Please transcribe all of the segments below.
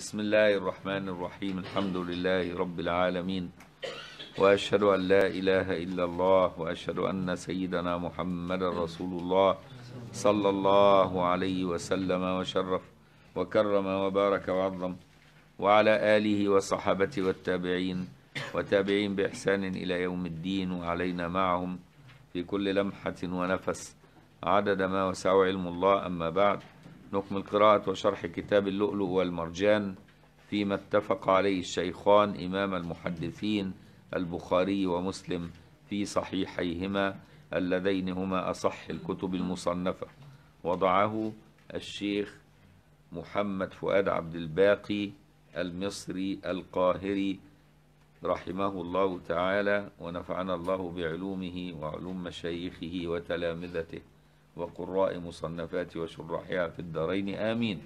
بسم الله الرحمن الرحيم الحمد لله رب العالمين وأشهد أن لا إله إلا الله وأشهد أن سيدنا محمد رسول الله صلى الله عليه وسلم وشرف وكرم وبارك وعظم وعلى آله وصحابته والتابعين وتابعين بإحسان إلى يوم الدين وعلينا معهم في كل لمحة ونفس عدد ما وسع علم الله أما بعد نكمل قراءة وشرح كتاب اللؤلؤ والمرجان فيما اتفق عليه الشيخان إمام المحدثين البخاري ومسلم في صحيحيهما اللذين هما أصح الكتب المصنفة وضعه الشيخ محمد فؤاد عبد الباقي المصري القاهري رحمه الله تعالى ونفعنا الله بعلومه وعلوم مشايخه وتلامذته وقراء مصنفات وشراحها في الدارين آمين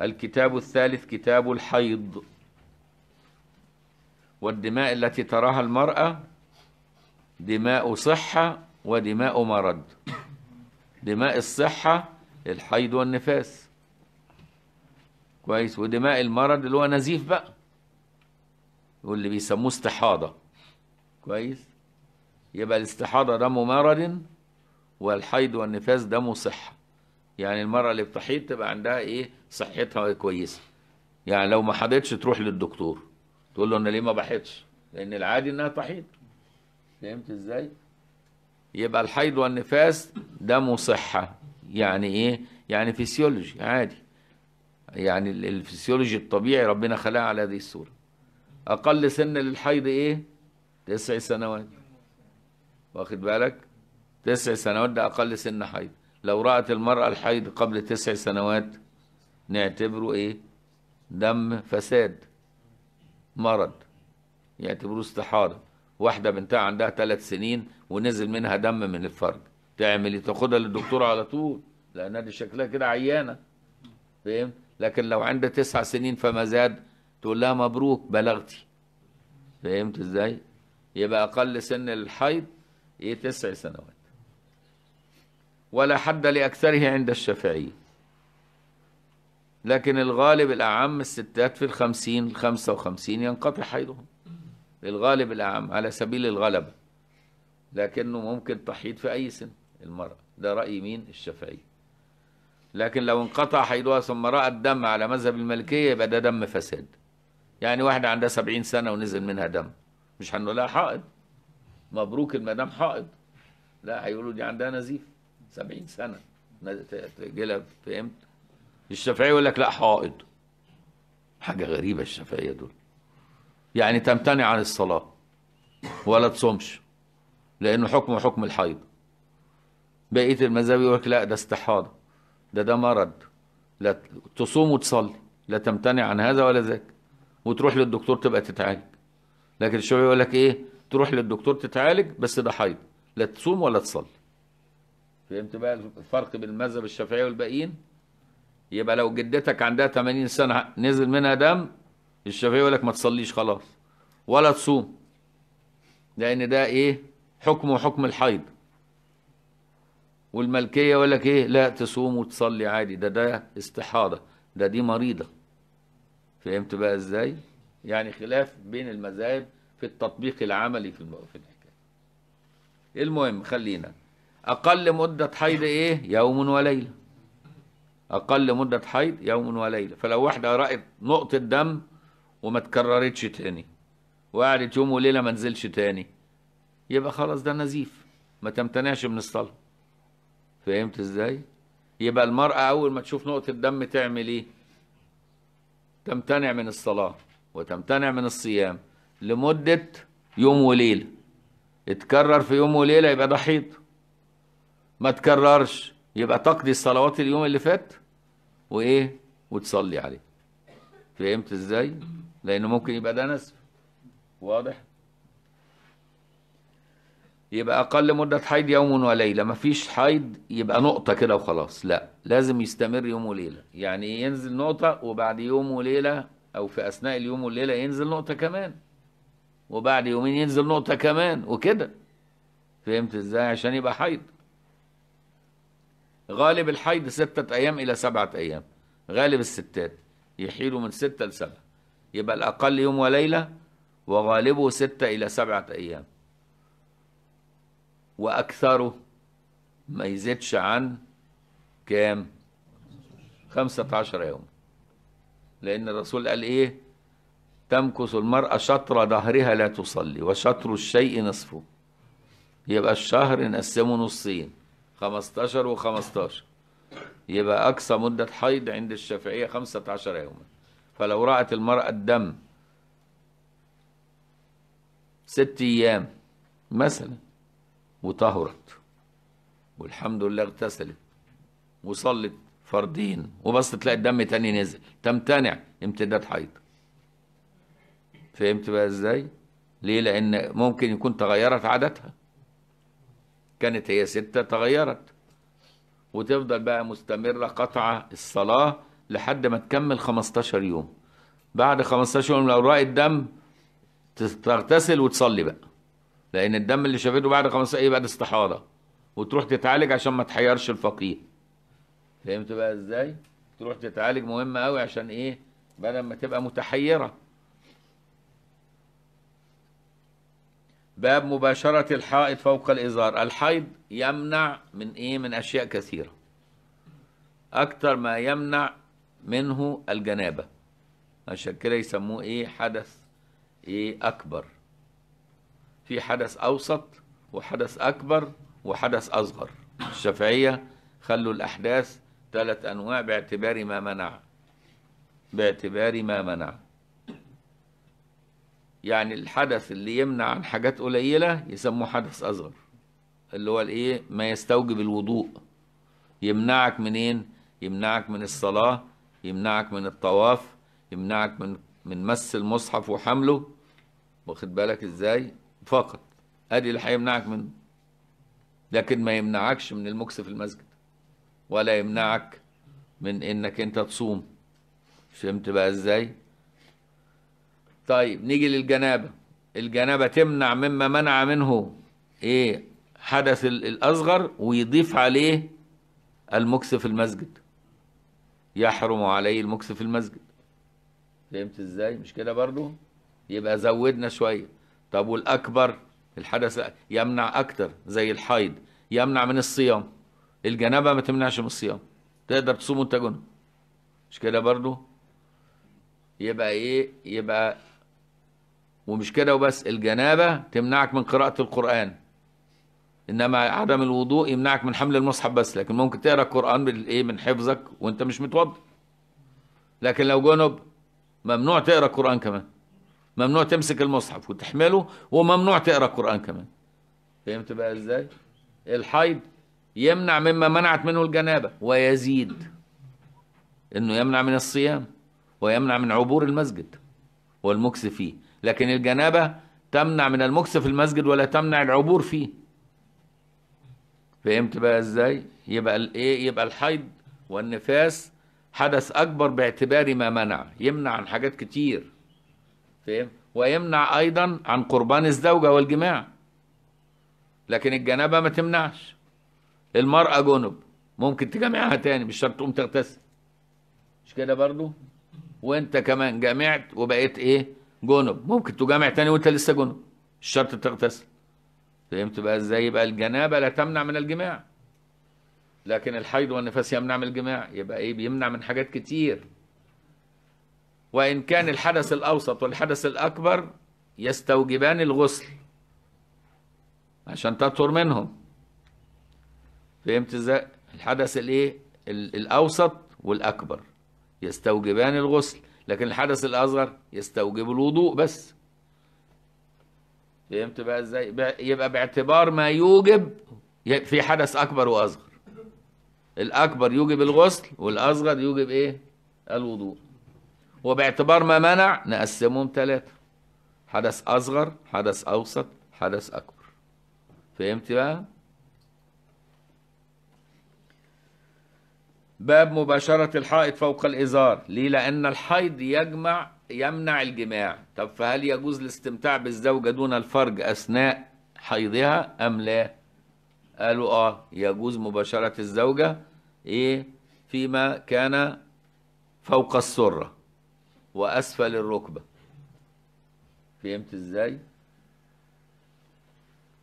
الكتاب الثالث كتاب الحيض والدماء التي تراها المرأة دماء صحة ودماء مرض دماء الصحة الحيض والنفاس كويس ودماء المرض اللي هو نزيف بقى واللي بيسموه استحاضة كويس يبقى الاستحاضة دم مرض والحيض والنفاس ده صحة يعني المرأة اللي بتحيض تبقى عندها إيه صحتها كويسة يعني لو ما حضتش تروح للدكتور تقول له أنا ليه ما بحيضش لأن العادي إنها تحيض فهمت إزاي؟ يبقى الحيض والنفاس ده صحة يعني إيه؟ يعني فيسيولوجي عادي يعني الفسيولوجي الطبيعي ربنا خلاها على هذه الصورة أقل سن للحيض إيه؟ تسع سنوات واخد بالك؟ تسع سنوات ده أقل سن حيض لو رأت المرأة الحيض قبل تسع سنوات نعتبره إيه دم فساد مرض يعتبروه استحاره واحدة بنتها عندها ثلاث سنين ونزل منها دم من الفرج تعمل ايه تاخدها للدكتور على طول لأنها دي شكلها كده عيانة فهمت لكن لو عندها تسع سنين فما زاد تقول لها مبروك بلغتي فهمت ازاي يبقى أقل سن الحيض ايه تسع سنوات ولا حد لأكثره عند الشافعي لكن الغالب الأعم الستات في الخمسين الخمسة وخمسين ينقطع حيضهم الغالب الأعم على سبيل الغلبة لكنه ممكن تحيض في أي سن المرأة ده رأي مين الشافعي لكن لو انقطع حيضها ثم رأى الدم على مذهب الملكية يبقى ده دم فساد يعني واحدة عندها سبعين سنة ونزل منها دم مش هنقول لها حائض مبروك المدام حائض لا هيقولوا دي عندها نزيف 70 سنه تجيلها في امتى الشافعي يقول لك لا حائض حاجه غريبه الشافعيه دول يعني تمتنع عن الصلاه ولا تصومش لانه حكمه حكم الحيض بقيه المذاهب يقول لك لا ده استحاضه ده ده مرض لا تصوم وتصلي لا تمتنع عن هذا ولا ذاك وتروح للدكتور تبقى تتعالج لكن الشافعي يقول لك ايه تروح للدكتور تتعالج بس ده حيض لا تصوم ولا تصلي فهمت بقى الفرق بين المذهب الشافعي والباقيين يبقى لو جدتك عندها 80 سنه نزل منها دم الشافعي يقول لك ما تصليش خلاص ولا تصوم لان ده ايه حكمه حكم الحيض والملكيه يقول لك ايه لا تصوم وتصلي عادي ده ده استحاضه ده دي مريضه فهمت بقى ازاي يعني خلاف بين المذاهب في التطبيق العملي في الحكايه المهم خلينا أقل مدة حيض إيه؟ يوم وليلة أقل مدة حيض يوم وليلة فلو واحدة رأت نقطة دم وما تكررتش تاني وقعدت يوم وليلة ما نزلش تاني يبقى خلاص ده نزيف ما تمتنعش من الصلاة فهمت ازاي؟ يبقى المرأة أول ما تشوف نقطة دم تعمل إيه؟ تمتنع من الصلاة وتمتنع من الصيام لمدة يوم وليلة اتكرر في يوم وليلة يبقى ده حيض ما تكررش يبقى تقضي الصلوات اليوم اللي فات وايه وتصلي عليه فهمت ازاي لانه ممكن يبقى ده نسف واضح يبقى اقل مده حيض يوم وليله مفيش حيض يبقى نقطه كده وخلاص لا لازم يستمر يوم وليله يعني إيه؟ ينزل نقطه وبعد يوم وليله او في اثناء اليوم والليله ينزل نقطه كمان وبعد يومين ينزل نقطه كمان وكده فهمت ازاي عشان يبقى حيض غالب الحيض ستة أيام إلى سبعة أيام غالب الستات يحيلوا من ستة لسبعة يبقى الأقل يوم وليلة وغالبه ستة إلى سبعة أيام وأكثره ما يزيدش عن كام خمسة عشر يوم لأن الرسول قال إيه تمكث المرأة شطر ظهرها لا تصلي وشطر الشيء نصفه يبقى الشهر نقسمه نصين 15 و 15 يبقى أقصى مدة حيض عند الشافعية 15 يوما فلو رأت المرأة الدم ست أيام مثلا وطهرت والحمد لله اغتسلت وصلت فردين وبس تلاقي الدم تاني نزل تمتنع امتداد حيض فهمت بقى ازاي؟ ليه؟ لأن ممكن يكون تغيرت عادتها كانت هي ستة تغيرت وتفضل بقى مستمرة قطعة الصلاة لحد ما تكمل 15 يوم بعد 15 يوم لو رأي الدم تغتسل وتصلي بقى لأن الدم اللي شافته بعد 15 يبقى إيه ده استحارة وتروح تتعالج عشان ما تحيرش الفقير فهمت بقى ازاي؟ تروح تتعالج مهمة قوي عشان ايه؟ بدل ما تبقى متحيرة باب مباشرة الحائض فوق الإزار الحيض يمنع من إيه من أشياء كثيرة أكثر ما يمنع منه الجنابة عشان كده يسموه إيه حدث إيه أكبر في حدث أوسط وحدث أكبر وحدث أصغر الشافعية خلوا الأحداث ثلاث أنواع باعتبار ما منع باعتبار ما منع يعني الحدث اللي يمنع عن حاجات قليلة يسموه حدث أصغر اللي هو الإيه ما يستوجب الوضوء يمنعك منين؟ يمنعك من الصلاة يمنعك من الطواف يمنعك من من مس المصحف وحمله واخد بالك ازاي؟ فقط ادي اللي هيمنعك منه لكن ما يمنعكش من المكس في المسجد ولا يمنعك من انك انت تصوم فهمت بقى ازاي؟ طيب نيجي للجنابة الجنابة تمنع مما منع منه ايه حدث الأصغر ويضيف عليه المكس في المسجد يحرم عليه المكس في المسجد فهمت ازاي مش كده برضو يبقى زودنا شوية طب والأكبر الحدث يمنع أكتر زي الحيض يمنع من الصيام الجنابة ما تمنعش من الصيام تقدر تصوم وانت جنب مش كده برضو يبقى ايه يبقى ومش كده وبس الجنابة تمنعك من قراءة القرآن إنما عدم الوضوء يمنعك من حمل المصحف بس لكن ممكن تقرأ القرآن بالإيه من حفظك وأنت مش متوضي لكن لو جنب ممنوع تقرأ القرآن كمان ممنوع تمسك المصحف وتحمله وممنوع تقرأ القرآن كمان فهمت بقى إزاي الحيض يمنع مما منعت منه الجنابة ويزيد إنه يمنع من الصيام ويمنع من عبور المسجد والمكس فيه لكن الجنابة تمنع من المكس في المسجد ولا تمنع العبور فيه فهمت بقى ازاي يبقى الايه يبقى الحيض والنفاس حدث اكبر باعتبار ما منع يمنع عن حاجات كتير فهم ويمنع ايضا عن قربان الزوجه والجماع لكن الجنابه ما تمنعش المراه جنب ممكن تجمعها تاني مش شرط تقوم تغتسل مش كده برضو وانت كمان جامعت وبقيت ايه جنب ممكن تجامع تاني وانت لسه جنب مش شرط تغتسل فهمت بقى ازاي يبقى الجنابه لا تمنع من الجماع لكن الحيض والنفاس يمنع من الجماع يبقى ايه بيمنع من حاجات كتير وان كان الحدث الاوسط والحدث الاكبر يستوجبان الغسل عشان تطهر منهم فهمت ازاي الحدث الايه الاوسط والاكبر يستوجبان الغسل لكن الحدث الأصغر يستوجب الوضوء بس فهمت بقى ازاي يبقى باعتبار ما يوجب في حدث أكبر وأصغر الأكبر يوجب الغسل والأصغر يوجب إيه الوضوء وباعتبار ما منع نقسمهم ثلاثة حدث أصغر حدث أوسط حدث أكبر فهمت بقى باب مباشرة الحائط فوق الإزار ليه لأن الحيض يجمع يمنع الجماع طب فهل يجوز الاستمتاع بالزوجة دون الفرج أثناء حيضها أم لا قالوا آه يجوز مباشرة الزوجة إيه فيما كان فوق السرة وأسفل الركبة فهمت إزاي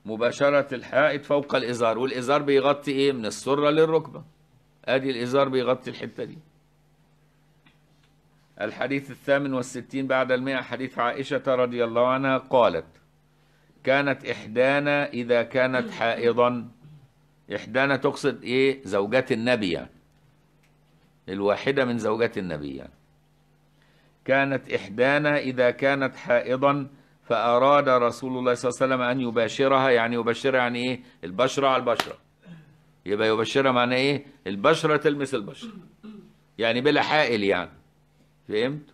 مباشرة الحائط فوق الإزار والإزار بيغطي إيه من السرة للركبة ادي الازار بيغطي الحته دي الحديث الثامن والستين بعد المئة حديث عائشة رضي الله عنها قالت كانت إحدانا إذا كانت حائضا إحدانا تقصد إيه زوجات النبي يعني. الواحدة من زوجات النبي يعني. كانت إحدانا إذا كانت حائضا فأراد رسول الله صلى الله عليه وسلم أن يباشرها يعني يبشرها يعني إيه البشرة على البشرة يبقى يبشرها معناه ايه البشرة تلمس البشرة يعني بلا حائل يعني فهمت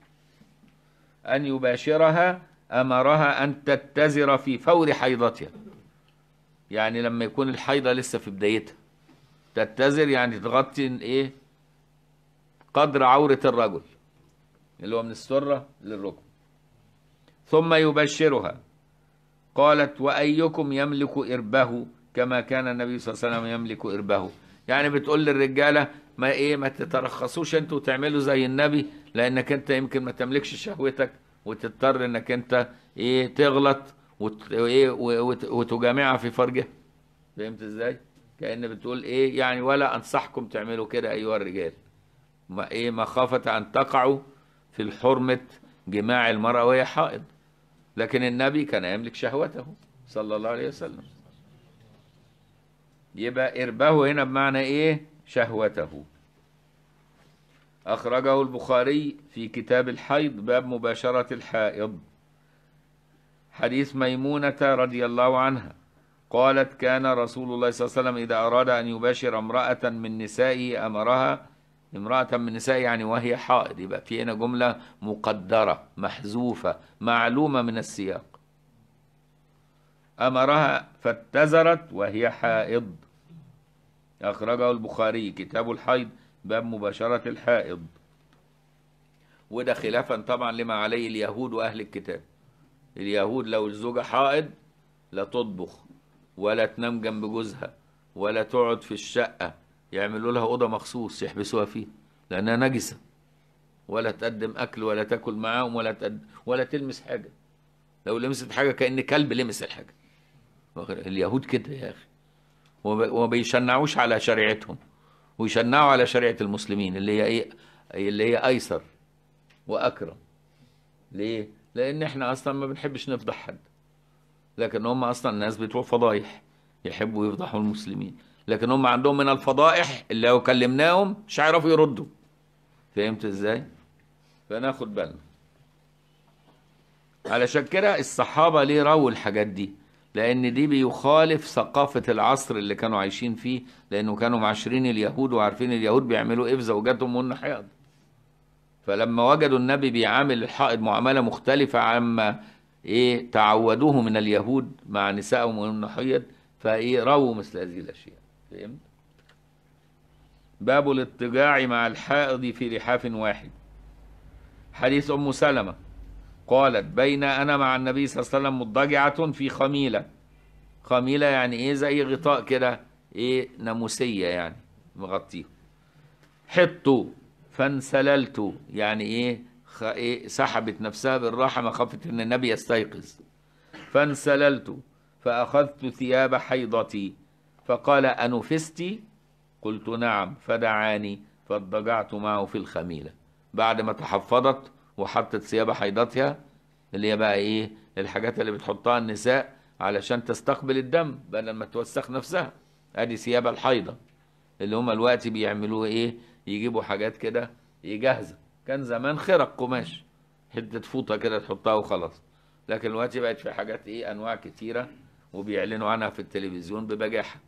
أن يباشرها أمرها أن تتزر في فور حيضتها يعني لما يكون الحيضة لسه في بدايتها تتزر يعني تغطي ايه قدر عورة الرجل اللي هو من السرة للركب ثم يبشرها قالت وأيكم يملك إربه كما كان النبي صلى الله عليه وسلم يملك إربه يعني بتقول للرجالة ما إيه ما تترخصوش أنتوا تعملوا زي النبي لأنك أنت يمكن ما تملكش شهوتك وتضطر أنك أنت إيه تغلط وت... إيه وتجامعها في فرجها فهمت إزاي؟ كأن بتقول إيه يعني ولا أنصحكم تعملوا كده أيها الرجال ما إيه مخافة أن تقعوا في الحرمة جماع المرأة وهي حائض لكن النبي كان يملك شهوته صلى الله عليه وسلم يبقى إربه هنا بمعنى إيه؟ شهوته أخرجه البخاري في كتاب الحيض باب مباشرة الحائض حديث ميمونة رضي الله عنها قالت كان رسول الله صلى الله عليه وسلم إذا أراد أن يباشر امرأة من نسائه أمرها امرأة من نسائه يعني وهي حائض يبقى في هنا جملة مقدرة محذوفة معلومة من السياق أمرها فاتزرت وهي حائض أخرجه البخاري كتاب الحيض باب مباشرة الحائض وده خلافا طبعا لما عليه اليهود وأهل الكتاب اليهود لو الزوجة حائض لا تطبخ ولا تنام جنب جوزها ولا تقعد في الشقة يعملوا لها أوضة مخصوص يحبسوها فيها لأنها نجسة ولا تقدم أكل ولا تاكل معاهم ولا تقدم ولا تلمس حاجة لو لمست حاجة كأن كلب لمس الحاجة اليهود كده يا أخي وبيشنعوش على شريعتهم ويشنعوا على شريعة المسلمين اللي هي ايه اللي هي ايسر واكرم ليه لان احنا اصلا ما بنحبش نفضح حد لكن هم اصلا الناس بتوع فضايح يحبوا يفضحوا المسلمين لكن هم عندهم من الفضائح اللي لو كلمناهم مش هيعرفوا يردوا فهمت ازاي فناخد بالنا علشان كده الصحابه ليه رووا الحاجات دي لأن دي بيخالف ثقافة العصر اللي كانوا عايشين فيه لأنه كانوا معاشرين اليهود وعارفين اليهود بيعملوا إيه في زوجاتهم وإن حيض فلما وجدوا النبي بيعامل الحائض معاملة مختلفة عما إيه تعودوه من اليهود مع نسائهم وإن حيض فإيه رووا مثل هذه الأشياء فهمت؟ باب الاضطجاع مع الحائض في لحاف واحد حديث أم سلمة قالت بين أنا مع النبي صلى الله عليه وسلم مضجعة في خميلة خميلة يعني إيه زي غطاء كده إيه ناموسية يعني مغطيه حط فانسللت يعني إيه, خ... إيه سحبت نفسها بالراحة ما خفت إن النبي يستيقظ فانسللت فأخذت ثياب حيضتي فقال أنفستي قلت نعم فدعاني فاضجعت معه في الخميلة بعد ما تحفظت وحطت ثياب حيضتها اللي هي بقى ايه الحاجات اللي بتحطها النساء علشان تستقبل الدم بدل ما توسخ نفسها ادي ثياب الحيضه اللي هما الوقت بيعملوه ايه يجيبوا حاجات كده إيه، جاهزه كان زمان خرق قماش حته فوطه كده تحطها وخلاص لكن دلوقتي بقت في حاجات ايه انواع كتيره وبيعلنوا عنها في التلفزيون ببجاحه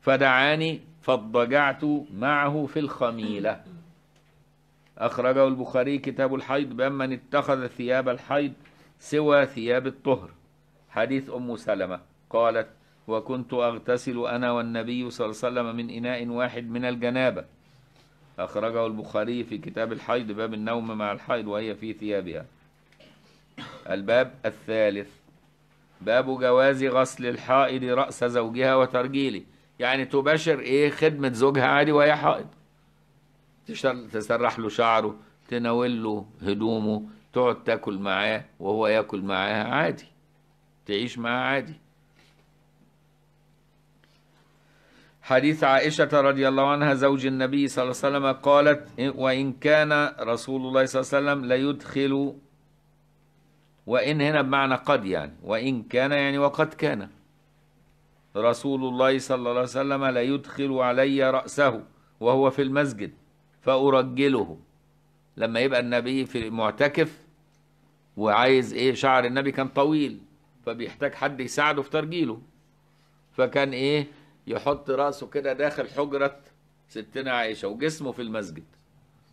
فدعاني فاضجعت معه في الخميله أخرجه البخاري كتاب الحيض باب من اتخذ ثياب الحيض سوى ثياب الطهر حديث أم سلمة قالت وكنت أغتسل أنا والنبي صلى الله عليه وسلم من إناء واحد من الجنابة أخرجه البخاري في كتاب الحيض باب النوم مع الحيض وهي في ثيابها الباب الثالث باب جواز غسل الحائض رأس زوجها وترجيله يعني تباشر إيه خدمة زوجها عادي وهي حائض تسرح له شعره تناول له هدومه تقعد تاكل معاه وهو ياكل معاها عادي تعيش معاه عادي حديث عائشة رضي الله عنها زوج النبي صلى الله عليه وسلم قالت وإن كان رسول الله صلى الله عليه وسلم ليدخل وإن هنا بمعنى قد يعني وإن كان يعني وقد كان رسول الله صلى الله عليه وسلم ليدخل علي رأسه وهو في المسجد فأرجله لما يبقى النبي في معتكف وعايز ايه شعر النبي كان طويل فبيحتاج حد يساعده في ترجيله فكان ايه يحط راسه كده داخل حجرة ستنا عائشة وجسمه في المسجد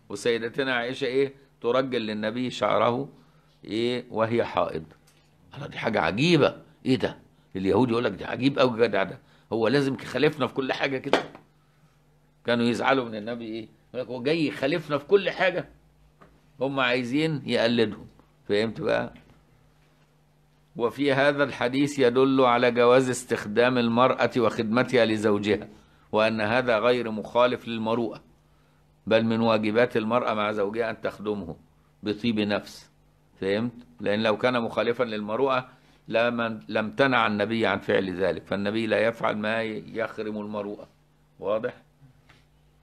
وسيدتنا عائشة ايه ترجل للنبي شعره ايه وهي حائض الله دي حاجة عجيبة ايه ده اليهود يقول لك ده عجيب او جدع ده هو لازم يخالفنا في كل حاجة كده كانوا يزعلوا من النبي ايه هو جاي يخالفنا في كل حاجه هم عايزين يقلدهم فهمت بقى وفي هذا الحديث يدل على جواز استخدام المرأة وخدمتها لزوجها وأن هذا غير مخالف للمروءة بل من واجبات المرأة مع زوجها أن تخدمه بطيب نفس فهمت؟ لأن لو كان مخالفا للمروءة لم لم تنع النبي عن فعل ذلك فالنبي لا يفعل ما يخرم المروءة واضح؟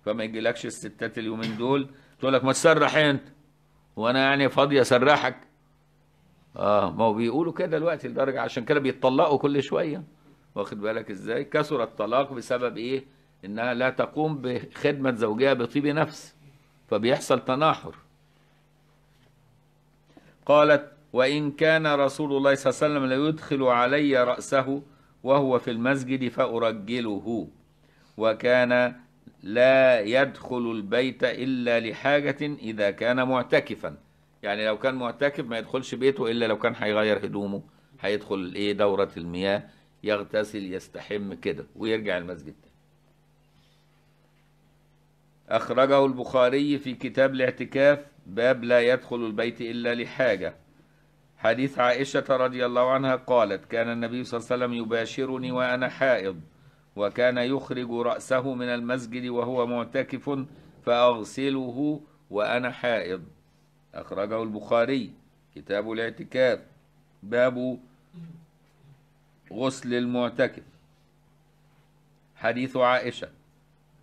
فما يجيلكش الستات اليومين دول تقول لك ما تسرح انت وانا يعني فاضي اسرحك اه ما هو بيقولوا كده دلوقتي لدرجه عشان كده بيتطلقوا كل شويه واخد بالك ازاي كثر الطلاق بسبب ايه انها لا تقوم بخدمه زوجها بطيب نفس فبيحصل تناحر قالت وان كان رسول الله صلى الله عليه وسلم ليدخل علي راسه وهو في المسجد فارجله وكان لا يدخل البيت إلا لحاجة إذا كان معتكفا يعني لو كان معتكف ما يدخلش بيته إلا لو كان هيغير هدومه هيدخل إيه دورة المياه يغتسل يستحم كده ويرجع المسجد أخرجه البخاري في كتاب الاعتكاف باب لا يدخل البيت إلا لحاجة حديث عائشة رضي الله عنها قالت كان النبي صلى الله عليه وسلم يباشرني وأنا حائض وكان يخرج رأسه من المسجد وهو معتكف فأغسله وأنا حائض أخرجه البخاري كتاب الاعتكاف باب غسل المعتكف حديث عائشة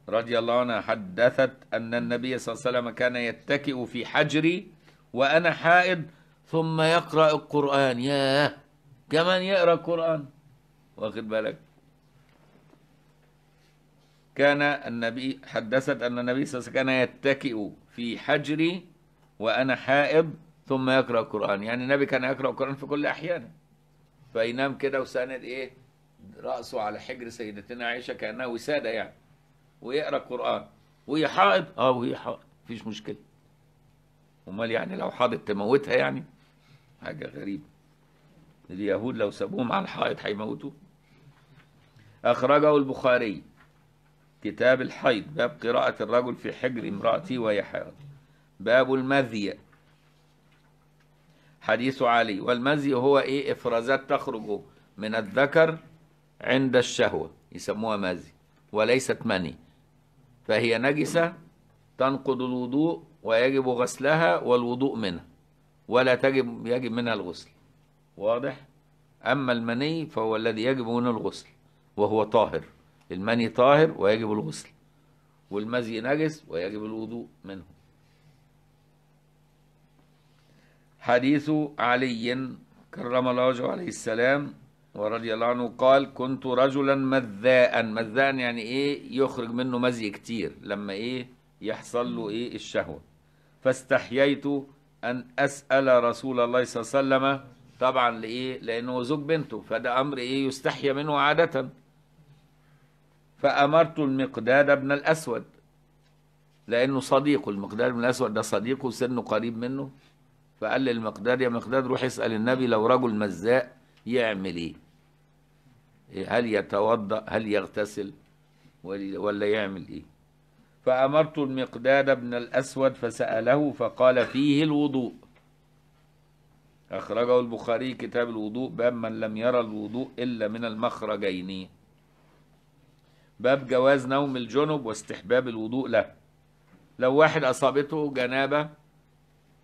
رضي الله عنها حدثت أن النبي صلى الله عليه وسلم كان يتكئ في حجري وأنا حائض ثم يقرأ القرآن ياه كمان يقرأ القرآن واخد بالك كان النبي حدثت أن النبي صلى الله عليه وسلم كان يتكئ في حجري وأنا حائض ثم يقرأ القرآن يعني النبي كان يقرأ القرآن في كل أحيانه فينام كده وساند إيه رأسه على حجر سيدتنا عائشة كأنها وسادة يعني ويقرأ القرآن وهي حائض اه وهي حائض مفيش مشكلة أمال يعني لو حاضت تموتها يعني حاجة غريبة اليهود لو سابوهم على الحائط هيموتوه أخرجه البخاري كتاب الحيض باب قراءة الرجل في حجر امرأته وهي حائض باب المذي حديث علي والمذي هو ايه افرازات تخرج من الذكر عند الشهوة يسموها مذي وليست مني فهي نجسة تنقض الوضوء ويجب غسلها والوضوء منها ولا تجب يجب منها الغسل واضح أما المني فهو الذي يجب منه الغسل وهو طاهر المني طاهر ويجب الغسل والمزي نجس ويجب الوضوء منه حديث علي كرم الله وجهه عليه السلام ورضي الله عنه قال كنت رجلا مذاء مذاء يعني ايه يخرج منه مزي كتير لما ايه يحصل له ايه الشهوه فاستحييت ان اسال رسول الله صلى الله عليه وسلم طبعا لايه لانه زوج بنته فده امر ايه يستحيا منه عاده فأمرت المقداد بن الأسود لأنه صديقه المقداد بن الأسود ده صديقه سنه قريب منه فقال للمقداد يا مقداد روح اسأل النبي لو رجل مزاق يعمل إيه هل يتوضأ هل يغتسل ولا يعمل إيه فأمرت المقداد بن الأسود فسأله فقال فيه الوضوء أخرجه البخاري كتاب الوضوء باب من لم يرى الوضوء إلا من المخرجين باب جواز نوم الجنب واستحباب الوضوء له لو واحد أصابته جنابة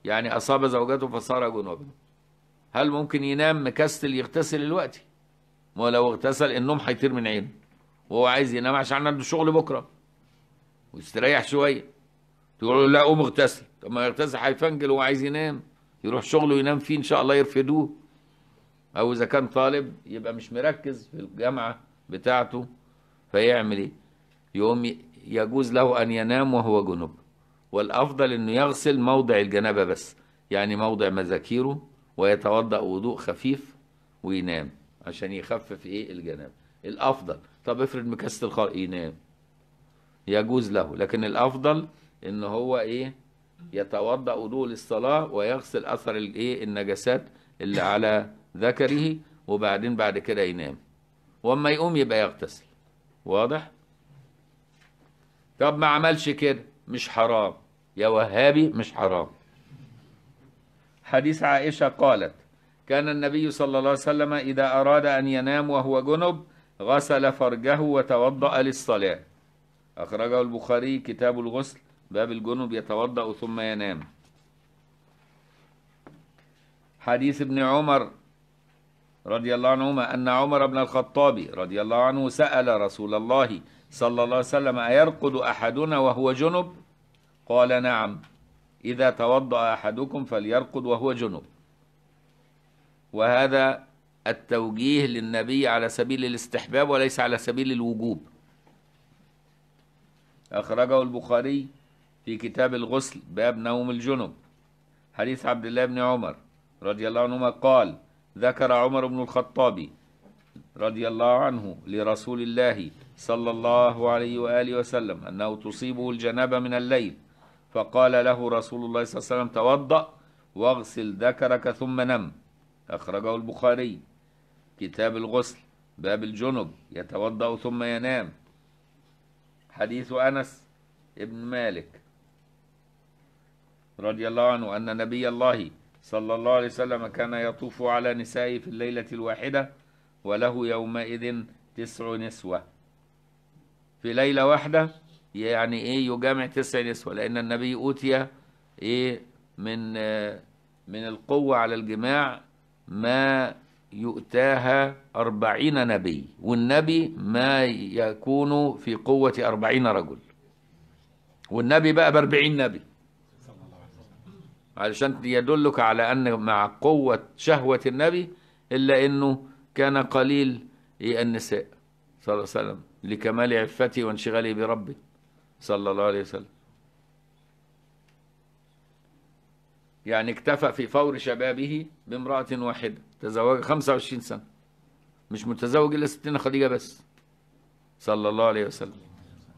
يعني أصاب زوجته فصار جنوبا هل ممكن ينام مكسل يغتسل دلوقتي ما لو اغتسل النوم هيطير من عينه وهو عايز ينام عشان عنده شغل بكرة ويستريح شوية تقول له لا قوم اغتسل طب ما يغتسل هيفنجل وهو عايز ينام يروح شغله ينام فيه إن شاء الله يرفدوه أو إذا كان طالب يبقى مش مركز في الجامعة بتاعته فيعمل ايه؟ يقوم يجوز له ان ينام وهو جنب والافضل انه يغسل موضع الجنابه بس يعني موضع مذاكيره ويتوضا وضوء خفيف وينام عشان يخفف ايه الجنابه الافضل طب افرض مكسل خالص ينام يجوز له لكن الافضل ان هو ايه يتوضا وضوء للصلاه ويغسل اثر الايه النجاسات اللي على ذكره وبعدين بعد كده ينام واما يقوم يبقى يغتسل واضح طب ما عملش كده مش حرام يا وهابي مش حرام حديث عائشة قالت كان النبي صلى الله عليه وسلم إذا أراد أن ينام وهو جنب غسل فرجه وتوضأ للصلاة أخرجه البخاري كتاب الغسل باب الجنب يتوضأ ثم ينام حديث ابن عمر رضي الله عنهما أن عمر بن الخطاب رضي الله عنه سأل رسول الله صلى الله عليه وسلم أيرقد أحدنا وهو جنب قال نعم إذا توضأ أحدكم فليرقد وهو جنب وهذا التوجيه للنبي على سبيل الاستحباب وليس على سبيل الوجوب أخرجه البخاري في كتاب الغسل باب نوم الجنب حديث عبد الله بن عمر رضي الله عنهما قال ذكر عمر بن الخطاب رضي الله عنه لرسول الله صلى الله عليه وآله وسلم أنه تصيبه الجنابة من الليل فقال له رسول الله صلى الله عليه وسلم توضأ واغسل ذكرك ثم نم أخرجه البخاري كتاب الغسل باب الجنب يتوضأ ثم ينام حديث أنس ابن مالك رضي الله عنه أن نبي الله صلى الله عليه وسلم كان يطوف على نسائه في الليلة الواحدة وله يومئذ تسع نسوة في ليلة واحدة يعني إيه يجامع تسع نسوة لأن النبي أوتي إيه من من القوة على الجماع ما يؤتاها أربعين نبي والنبي ما يكون في قوة أربعين رجل والنبي بقى بأربعين نبي علشان يدلك على أن مع قوة شهوة النبي إلا أنه كان قليل النساء صلى الله عليه وسلم لكمال عفته وانشغاله بربه صلى الله عليه وسلم يعني اكتفى في فور شبابه بامرأة واحدة تزوج 25 سنة مش متزوج إلا ستين خديجة بس صلى الله عليه وسلم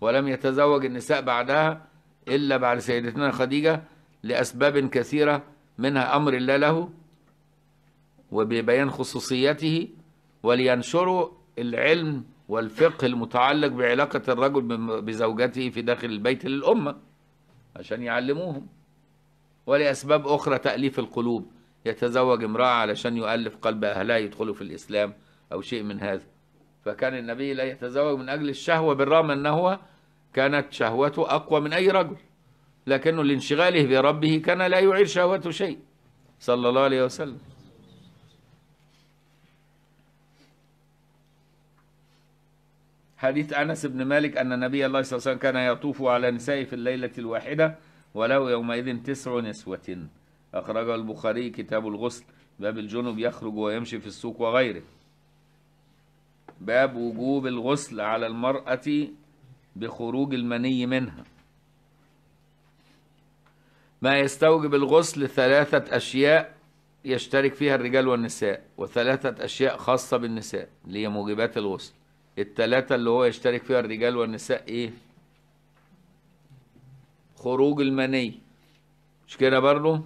ولم يتزوج النساء بعدها إلا بعد سيدتنا خديجة لأسباب كثيرة منها أمر الله له وببيان خصوصيته ولينشروا العلم والفقه المتعلق بعلاقة الرجل بزوجته في داخل البيت للأمة عشان يعلموهم ولأسباب أخرى تأليف القلوب يتزوج امرأة علشان يؤلف قلب أهلها يدخلوا في الإسلام أو شيء من هذا فكان النبي لا يتزوج من أجل الشهوة بالرغم أنه كانت شهوته أقوى من أي رجل لكنه لانشغاله بربه كان لا يعير شهوته شيء صلى الله عليه وسلم حديث أنس بن مالك أن النبي الله صلى الله عليه وسلم كان يطوف على نساء في الليلة الواحدة وله يومئذ تسع نسوة أخرجه البخاري كتاب الغسل باب الجنب يخرج ويمشي في السوق وغيره باب وجوب الغسل على المرأة بخروج المني منها ما يستوجب الغسل ثلاثة أشياء يشترك فيها الرجال والنساء وثلاثة أشياء خاصة بالنساء اللي هي موجبات الغسل الثلاثة اللي هو يشترك فيها الرجال والنساء إيه؟ خروج المني مش كده برضه؟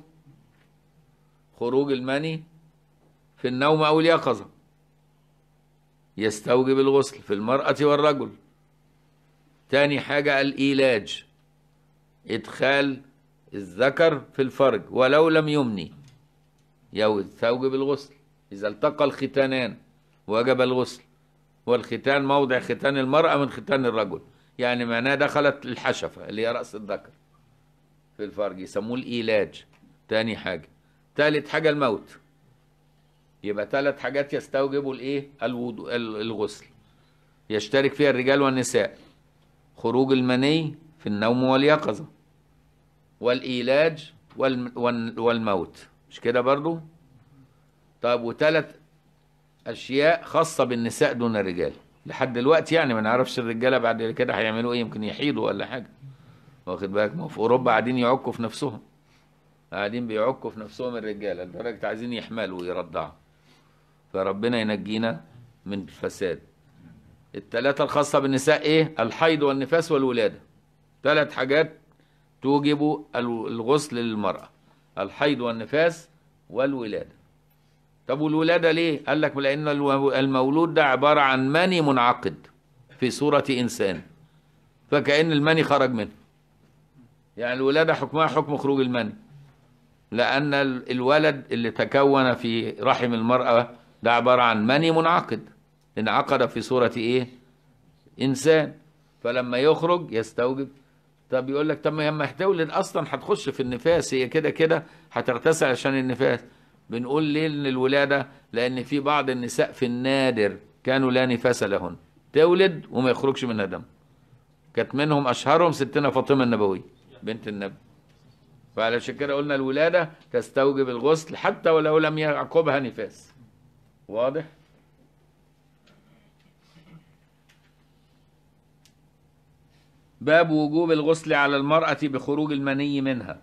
خروج المني في النوم أو اليقظة يستوجب الغسل في المرأة والرجل تاني حاجة الإيلاج إدخال الذكر في الفرج ولو لم يمني يستوجب الغسل إذا التقى الختانان وجب الغسل والختان موضع ختان المرأة من ختان الرجل يعني معناها دخلت الحشفة اللي هي رأس الذكر في الفرج يسموه الإيلاج تاني حاجة تالت حاجة الموت يبقى ثلاث حاجات يستوجبوا الايه الوضوء الغسل يشترك فيها الرجال والنساء خروج المني في النوم واليقظة والإيلاج والموت مش كده برضو طيب وثلاث أشياء خاصة بالنساء دون الرجال لحد دلوقتي يعني ما نعرفش الرجالة بعد كده هيعملوا إيه يمكن يحيدوا ولا حاجة واخد بالك ما في أوروبا قاعدين يعكوا في نفسهم قاعدين بيعكوا في نفسهم الرجالة لدرجة عايزين يحملوا ويرضعوا فربنا ينجينا من الفساد الثلاثة الخاصة بالنساء إيه؟ الحيض والنفاس والولادة ثلاث حاجات توجب الغسل للمرأة الحيض والنفاس والولادة طب والولادة ليه؟ قال لك لأن المولود ده عبارة عن مني منعقد في صورة إنسان فكأن المني خرج منه يعني الولادة حكمها حكم خروج المني لأن الولد اللي تكون في رحم المرأة ده عبارة عن مني منعقد انعقد في صورة إيه؟ إنسان فلما يخرج يستوجب طب يقول لك طب لما هتولد اصلا هتخش في النفاس هي كده كده هتغتسل عشان النفاس بنقول ليه ان الولاده لان في بعض النساء في النادر كانوا لا نفاس لهن تولد وما يخرجش منها دم كانت منهم اشهرهم ستنا فاطمه النبويه بنت النبي فعلشان كده قلنا الولاده تستوجب الغسل حتى ولو لم يعقبها نفاس واضح باب وجوب الغسل على المرأة بخروج المني منها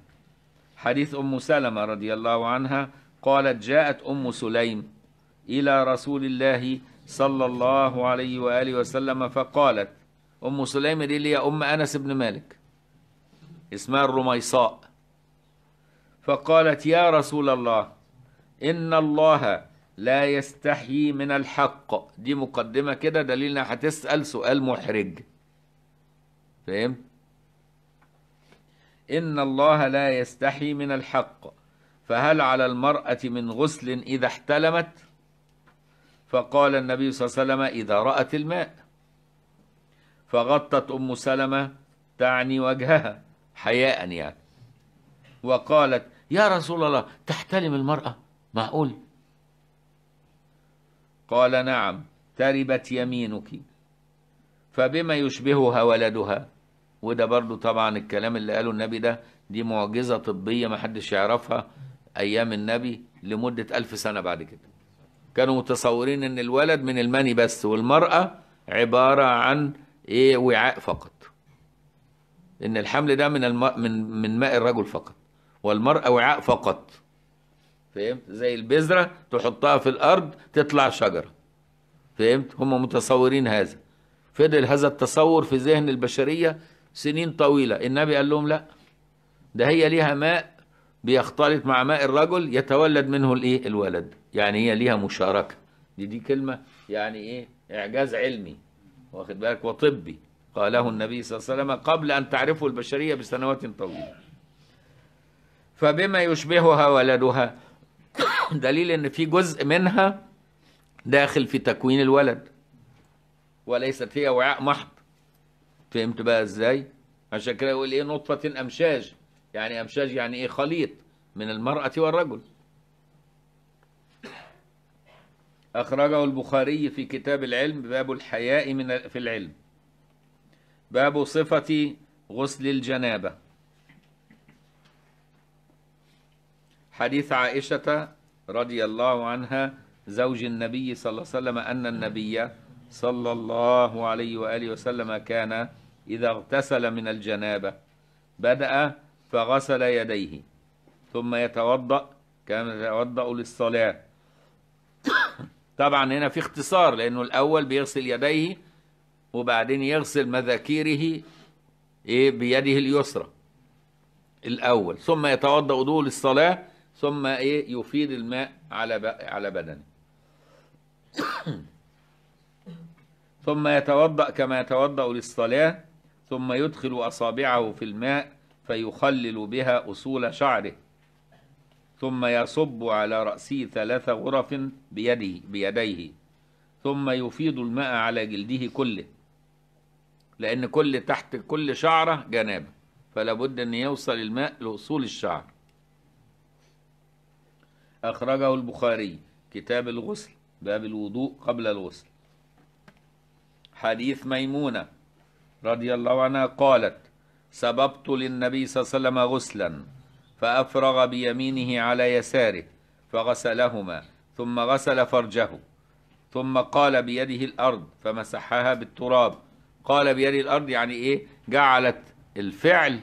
حديث أم سلمة رضي الله عنها قالت جاءت أم سليم إلى رسول الله صلى الله عليه وآله وسلم فقالت أم سليم دي اللي هي أم أنس بن مالك اسمها الرميصاء فقالت يا رسول الله إن الله لا يستحيي من الحق دي مقدمة كده دليلنا هتسأل سؤال محرج فاهم إن الله لا يستحي من الحق فهل على المرأة من غسل إذا احتلمت فقال النبي صلى الله عليه وسلم إذا رأت الماء فغطت أم سلمة تعني وجهها حياء يعني وقالت يا رسول الله تحتلم المرأة معقول قال نعم تربت يمينك فبما يشبهها ولدها وده برضو طبعا الكلام اللي قاله النبي ده دي معجزة طبية ما حدش يعرفها أيام النبي لمدة ألف سنة بعد كده كانوا متصورين ان الولد من المني بس والمرأة عبارة عن ايه وعاء فقط ان الحمل ده من الم... من من ماء الرجل فقط والمرأة وعاء فقط فهمت زي البذرة تحطها في الأرض تطلع شجرة فهمت هم متصورين هذا فضل هذا التصور في ذهن البشرية سنين طويلة النبي قال لهم لا ده هي ليها ماء بيختلط مع ماء الرجل يتولد منه الايه الولد يعني هي ليها مشاركة دي دي كلمة يعني ايه اعجاز علمي واخد بالك وطبي قاله النبي صلى الله عليه وسلم قبل ان تعرفه البشرية بسنوات طويلة فبما يشبهها ولدها دليل ان في جزء منها داخل في تكوين الولد وليست هي وعاء محض فهمت بقى ازاي عشان كده يقول ايه نطفه امشاج يعني امشاج يعني ايه خليط من المراه والرجل اخرجه البخاري في كتاب العلم باب الحياء من في العلم باب صفه غسل الجنابه حديث عائشه رضي الله عنها زوج النبي صلى الله عليه وسلم ان النبي صلى الله عليه وآله وسلم كان إذا اغتسل من الجنابة بدأ فغسل يديه ثم يتوضأ كان يتوضأ للصلاة طبعا هنا في اختصار لأنه الأول بيغسل يديه وبعدين يغسل مذاكيره إيه بيده اليسرى الأول ثم يتوضأ وضوء للصلاة ثم إيه يفيض الماء على على بدنه ثم يتوضأ كما يتوضأ للصلاة ثم يدخل أصابعه في الماء فيخلل بها أصول شعره ثم يصب على رأسه ثلاث غرف بيده بيديه ثم يفيض الماء على جلده كله لأن كل تحت كل شعرة جنابة فلا بد أن يوصل الماء لأصول الشعر أخرجه البخاري كتاب الغسل باب الوضوء قبل الغسل حديث ميمونة رضي الله عنها قالت سببت للنبي صلى الله عليه وسلم غسلا فأفرغ بيمينه على يساره فغسلهما ثم غسل فرجه ثم قال بيده الأرض فمسحها بالتراب قال بيد الأرض يعني إيه جعلت الفعل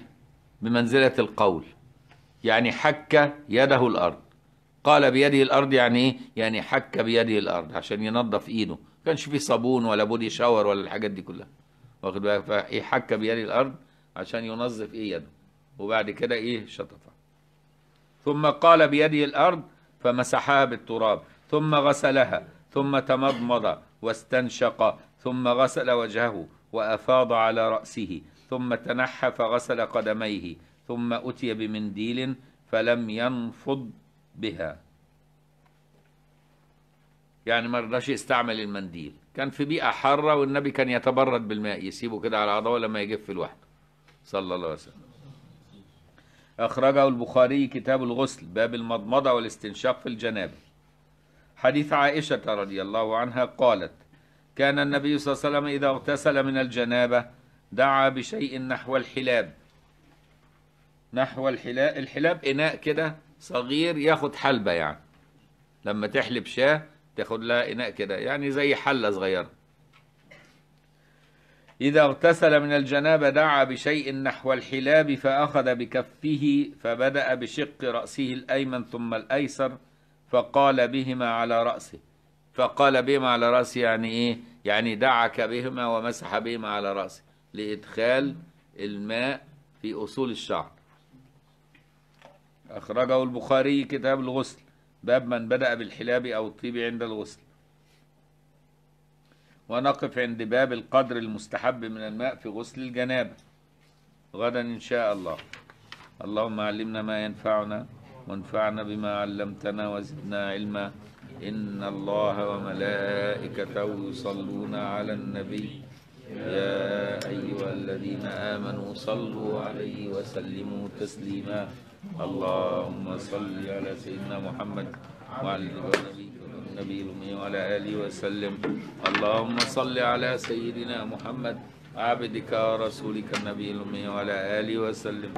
بمنزلة القول يعني حك يده الأرض قال بيده الأرض يعني إيه يعني حك بيده الأرض عشان ينظف إيده كانش فيه صابون ولا بودي شاور ولا الحاجات دي كلها واخد بالك فايه حك بيد يعني الارض عشان ينظف ايه يده وبعد كده ايه شطفها ثم قال بيده الارض فمسحها بالتراب ثم غسلها ثم تمضمض واستنشق ثم غسل وجهه وافاض على راسه ثم تنحى فغسل قدميه ثم اتي بمنديل فلم ينفض بها يعني ما رضاش يستعمل المنديل كان في بيئة حارة والنبي كان يتبرد بالماء يسيبه كده على عضوه لما يجف لوحده صلى الله عليه وسلم أخرجه البخاري كتاب الغسل باب المضمضة والاستنشاق في الجناب حديث عائشة رضي الله عنها قالت كان النبي صلى الله عليه وسلم إذا اغتسل من الجنابة دعا بشيء نحو الحلاب نحو الحلاب الحلاب إناء كده صغير ياخد حلبة يعني لما تحلب شاه تاخد لها اناء كده يعني زي حله صغيره إذا اغتسل من الجنابة دعا بشيء نحو الحلاب فأخذ بكفه فبدأ بشق رأسه الأيمن ثم الأيسر فقال بهما على رأسه فقال بهما على رأسه يعني إيه؟ يعني دعك بهما ومسح بهما على رأسه لإدخال الماء في أصول الشعر أخرجه البخاري كتاب الغسل باب من بدأ بالحلاب أو الطيب عند الغسل ونقف عند باب القدر المستحب من الماء في غسل الجنابة غدا إن شاء الله اللهم علمنا ما ينفعنا وانفعنا بما علمتنا وزدنا علما إن الله وملائكته يصلون على النبي يا أيها الذين آمنوا صلوا عليه وسلموا تسليما اللهم صل على سيدنا محمد وعلى النبي الأمي وعلى آله وسلم اللهم صل على سيدنا محمد عبدك ورسولك النبي الأمي وعلى آله وسلم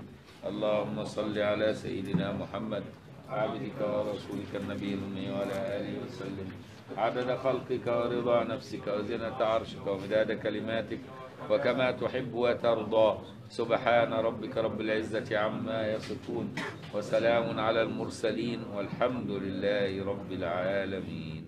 اللهم صل على سيدنا محمد عبدك ورسولك النبي الأمي وعلى آله وسلم عدد خلقك ورضا نفسك وزنة عرشك ومداد كلماتك وكما تحب وترضى سبحان ربك رب العزة عما يصفون وسلام على المرسلين والحمد لله رب العالمين